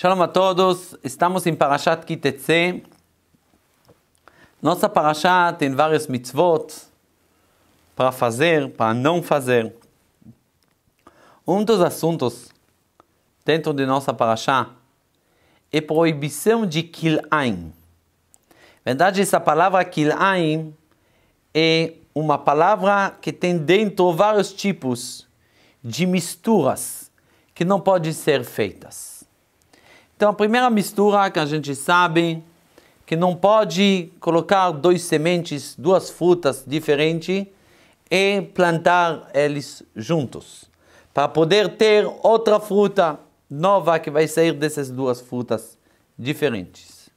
Shalom a todos, estamos em Parashat Kitetse. Nossa Parashat tem vários mitzvot para fazer, para não fazer. Um dos assuntos dentro de nossa Parashat é proibição de Kil'ain. Na verdade, essa palavra Kil'ain é uma palavra que tem dentro vários tipos de misturas que não podem ser feitas. Então, a primeira mistura que a gente sabe que não pode colocar dois sementes, duas frutas diferentes e é plantar eles juntos, para poder ter outra fruta nova que vai sair dessas duas frutas diferentes.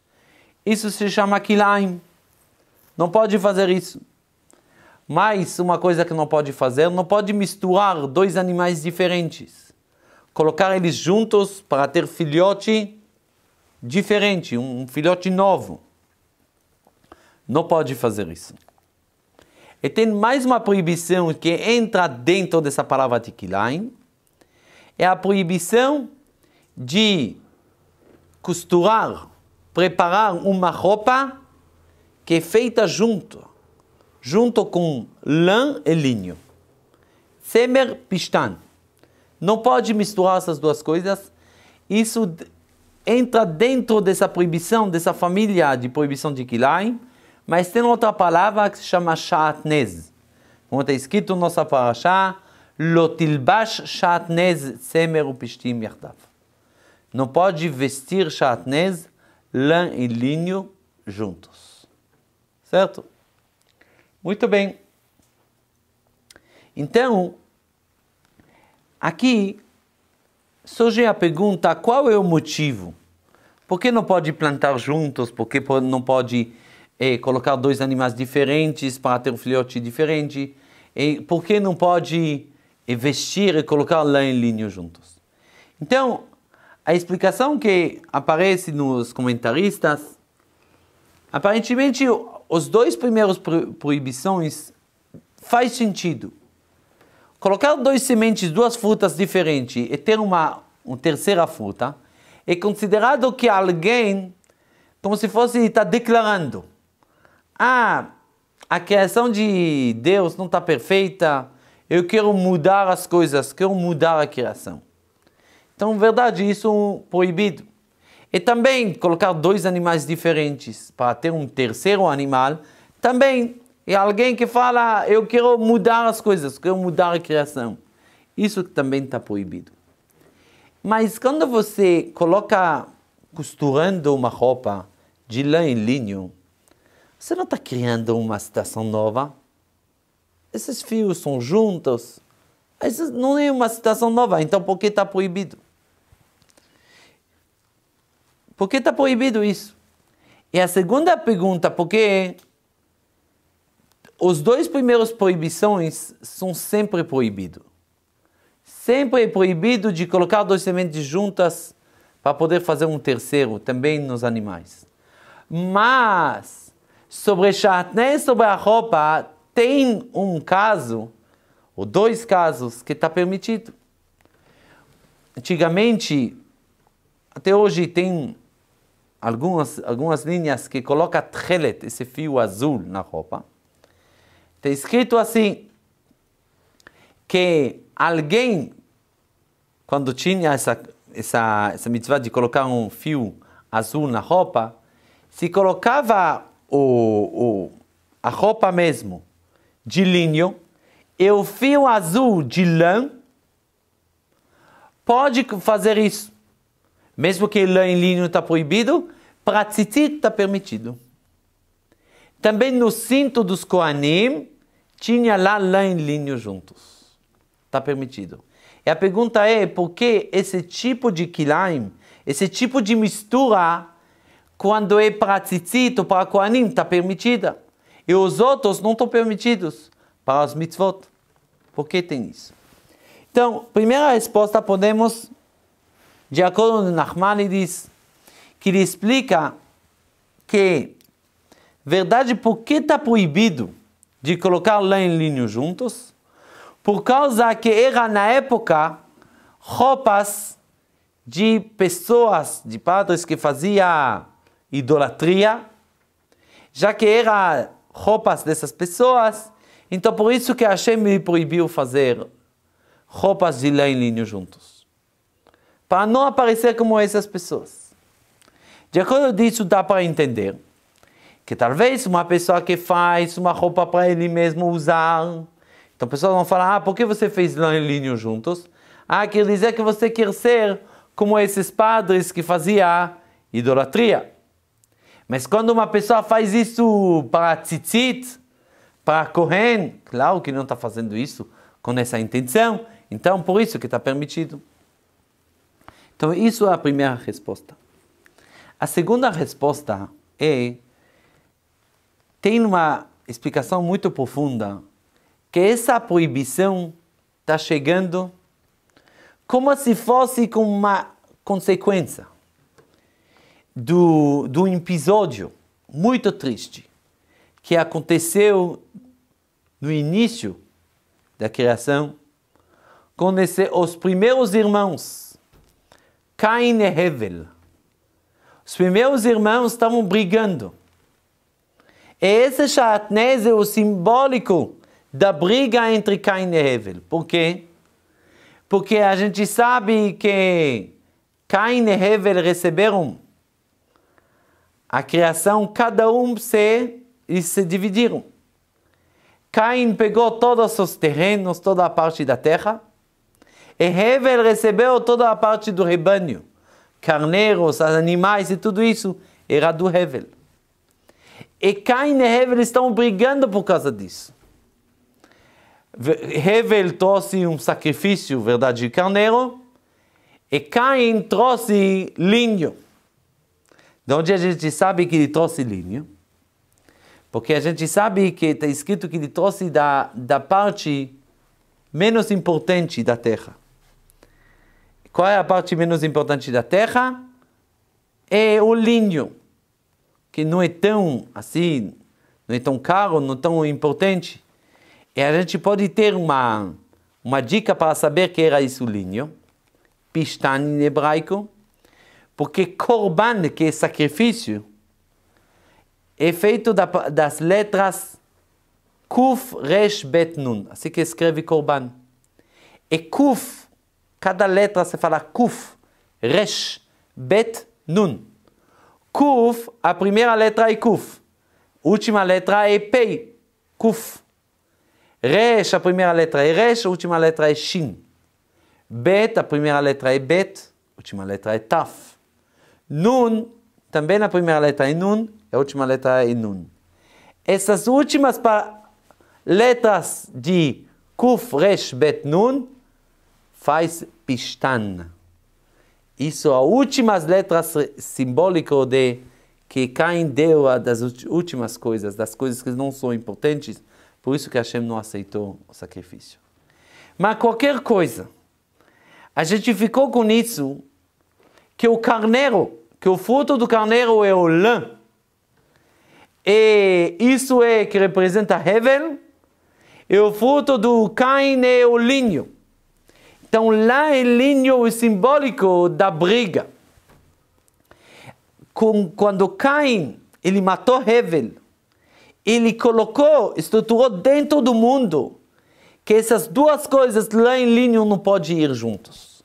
Isso se chama kilaim. Não pode fazer isso. Mas uma coisa que não pode fazer, não pode misturar dois animais diferentes colocar eles juntos para ter filhote diferente, um filhote novo. Não pode fazer isso. E tem mais uma proibição que entra dentro dessa palavra tikilain. É a proibição de costurar, preparar uma roupa que é feita junto, junto com lã e linho. Semer pistan. Não pode misturar essas duas coisas. Isso entra dentro dessa proibição, dessa família de proibição de Kilaim, mas tem outra palavra que se chama Shatnez. Como está escrito no nossa paraxá, Lotilbash Shatnez Semer Upishtim Yardav. Não pode vestir Shatnez, lã e linho juntos. Certo? Muito bem. Então, Aqui surge a pergunta: qual é o motivo? Por que não pode plantar juntos? Por que não pode é, colocar dois animais diferentes para ter um filhote diferente? E por que não pode eh, vestir e colocar lã em linho juntos? Então, a explicação que aparece nos comentaristas, aparentemente os dois primeiros proibições faz sentido. Colocar dois sementes, duas frutas diferentes e ter uma, uma terceira fruta é considerado que alguém, como se fosse, está declarando: Ah, a criação de Deus não está perfeita, eu quero mudar as coisas, quero mudar a criação. Então, verdade, isso é proibido. E também colocar dois animais diferentes para ter um terceiro animal também e alguém que fala, eu quero mudar as coisas, quero mudar a criação. Isso também está proibido. Mas quando você coloca costurando uma roupa de lã em linho, você não está criando uma situação nova? Esses fios são juntos. Isso não é uma situação nova, então por que está proibido? Por que está proibido isso? E a segunda pergunta, por que os dois primeiros proibições são sempre proibidos. Sempre é proibido de colocar duas sementes juntas para poder fazer um terceiro, também nos animais. Mas, sobre chatney, sobre a roupa, tem um caso, ou dois casos, que está permitido. Antigamente, até hoje tem algumas, algumas linhas que colocam trelet, esse fio azul na roupa. Está escrito assim: que alguém, quando tinha essa, essa, essa mitzvah de colocar um fio azul na roupa, se colocava o, o, a roupa mesmo de linho e o fio azul de lã, pode fazer isso. Mesmo que lã em linho está proibido, para tzitzit está permitido. Também no cinto dos Koanim, tinha lá linho juntos. Está permitido. E a pergunta é por que esse tipo de quilaim, esse tipo de mistura, quando é para tzitzit ou para koanim, está permitida. E os outros não estão permitidos para as mitzvot. Por que tem isso? Então, primeira resposta podemos, de acordo com Nachmanides, que ele explica que, verdade, por que está proibido de colocar lã e linho juntos, por causa que era na época roupas de pessoas, de padres que faziam idolatria, já que era roupas dessas pessoas, então por isso que Hashem me proibiu fazer roupas de lã e linho juntos. Para não aparecer como essas pessoas. De acordo disso, dá para entender que talvez uma pessoa que faz uma roupa para ele mesmo usar. Então pessoas vão falar, ah, por que você fez lá em linho juntos? Ah, quer dizer que você quer ser como esses padres que faziam idolatria. Mas quando uma pessoa faz isso para tzitzit, para Kohen, claro que não está fazendo isso com essa intenção, então por isso que está permitido. Então isso é a primeira resposta. A segunda resposta é tem uma explicação muito profunda que essa proibição está chegando como se fosse com uma consequência do, do episódio muito triste que aconteceu no início da criação, quando esse, os primeiros irmãos, Cain e Hevel, os primeiros irmãos estavam brigando esse Shaatnez é o simbólico da briga entre Cain e Hevel. Por quê? Porque a gente sabe que Cain e Hevel receberam a criação, cada um se, e se dividiram. Cain pegou todos os terrenos, toda a parte da terra, e Hevel recebeu toda a parte do rebanho, carneiros, animais e tudo isso era do Hevel. E Cain e Hevel estão brigando por causa disso. Hevel trouxe um sacrifício, verdade, de carneiro, e Caim trouxe linho. De onde a gente sabe que ele trouxe linho? Porque a gente sabe que está escrito que ele trouxe da, da parte menos importante da terra. Qual é a parte menos importante da terra? É o linho que não é tão assim, não é tão caro, não é tão importante. E a gente pode ter uma, uma dica para saber que era isso linho, pistan em hebraico, porque korban, que é sacrifício, é feito da, das letras Kuf, Resh, Bet, Nun. Assim que escreve korban. E é Kuf, cada letra se fala Kuf, Resh, Bet, Nun. Kuf, a primeira letra é Kuf. Última letra é Pei. Kuf. Resh, a primeira letra é Resh, a última letra é Shin. Bet, a primeira letra é Bet, a última letra é Taf. Nun, também a primeira letra é Nun, a última letra é Nun. Essas últimas letras de Kuf, Resh, Bet, Nun faz Pistan. Isso, as últimas letras simbólicas de que Caim deu das últimas coisas, das coisas que não são importantes, por isso que Hashem não aceitou o sacrifício. Mas qualquer coisa, a gente ficou com isso, que o carneiro, que o fruto do carneiro é o lã, e isso é que representa Hevel, e o fruto do Caim é o linho. Então lá é linho simbólico da briga. Com, quando Caim, ele matou Hevel, ele colocou, estruturou dentro do mundo que essas duas coisas lá em linho não pode ir juntos.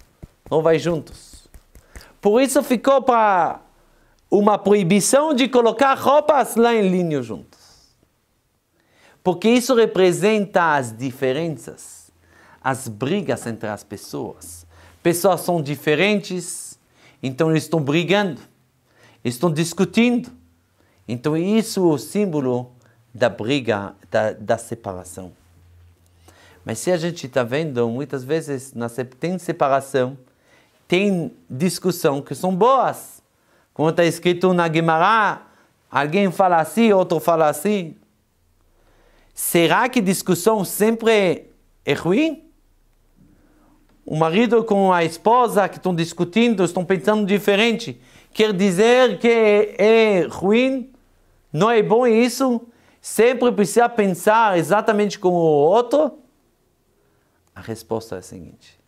Não vai juntos. Por isso ficou para uma proibição de colocar roupas lá em linho juntos. Porque isso representa as diferenças as brigas entre as pessoas. Pessoas são diferentes, então eles estão brigando, estão discutindo. Então isso é o símbolo da briga, da, da separação. Mas se a gente está vendo, muitas vezes na, tem separação, tem discussão que são boas. Como está escrito na Guimará, alguém fala assim, outro fala assim. Será que discussão sempre é, é ruim? o marido com a esposa que estão discutindo, estão pensando diferente, quer dizer que é ruim? Não é bom isso? Sempre precisa pensar exatamente como o outro? A resposta é a seguinte: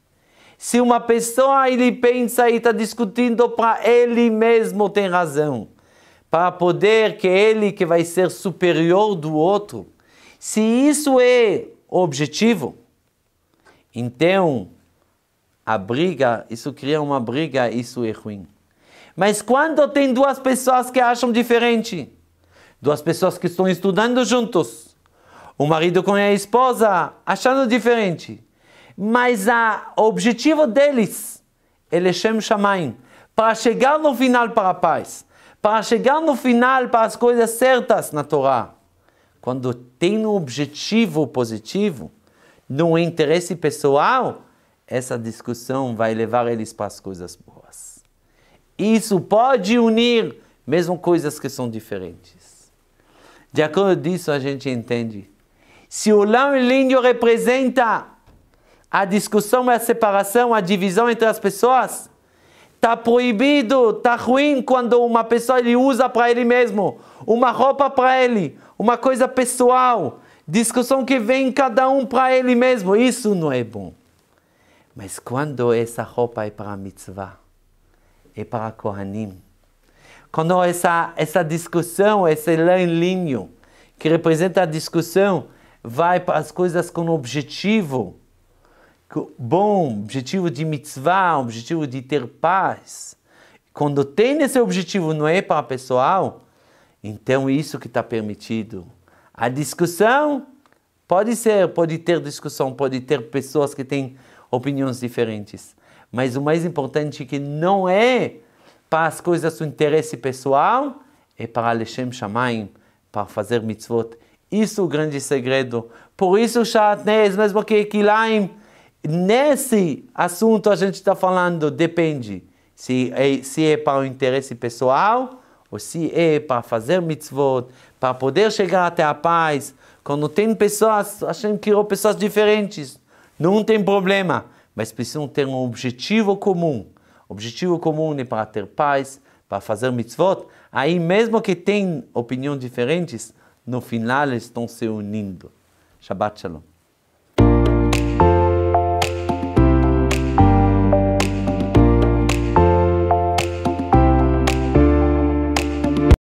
se uma pessoa ele pensa e está discutindo para ele mesmo tem razão, para poder que é ele que vai ser superior do outro, se isso é o objetivo, então a briga, isso cria uma briga, isso é ruim. Mas quando tem duas pessoas que acham diferente, duas pessoas que estão estudando juntos, o marido com a esposa achando diferente, mas a, o objetivo deles é Leshem Shamayim, para chegar no final para a paz, para chegar no final para as coisas certas na Torá. Quando tem um objetivo positivo, no interesse pessoal, essa discussão vai levar eles para as coisas boas. Isso pode unir mesmo coisas que são diferentes. De acordo disso a gente entende. Se o lão e l'índio representa a discussão, a separação, a divisão entre as pessoas, Está proibido, está ruim quando uma pessoa ele usa para ele mesmo, uma roupa para ele, uma coisa pessoal, discussão que vem cada um para ele mesmo. Isso não é bom. Mas quando essa roupa é para a mitzvah, é para Kohanim, quando essa, essa discussão, esse linho que representa a discussão, vai para as coisas com objetivo, bom, objetivo de mitzvah, objetivo de ter paz, quando tem esse objetivo, não é para pessoal, então isso que está permitido. A discussão pode ser, pode ter discussão, pode ter pessoas que têm opiniões diferentes. Mas o mais importante é que não é para as coisas do interesse pessoal, é para Leshem Shamayim, para fazer mitzvot. Isso é o grande segredo. Por isso, Shatnez, mesmo que Kilaim, nesse assunto a gente está falando, depende se é, se é para o interesse pessoal ou se é para fazer mitzvot, para poder chegar até a paz. Quando tem pessoas, gente criou pessoas diferentes. Não tem problema, mas precisam ter um objetivo comum. Objetivo comum é para ter paz, para fazer mitzvot. Aí, mesmo que tenham opiniões diferentes, no final eles estão se unindo. Shabbat Shalom.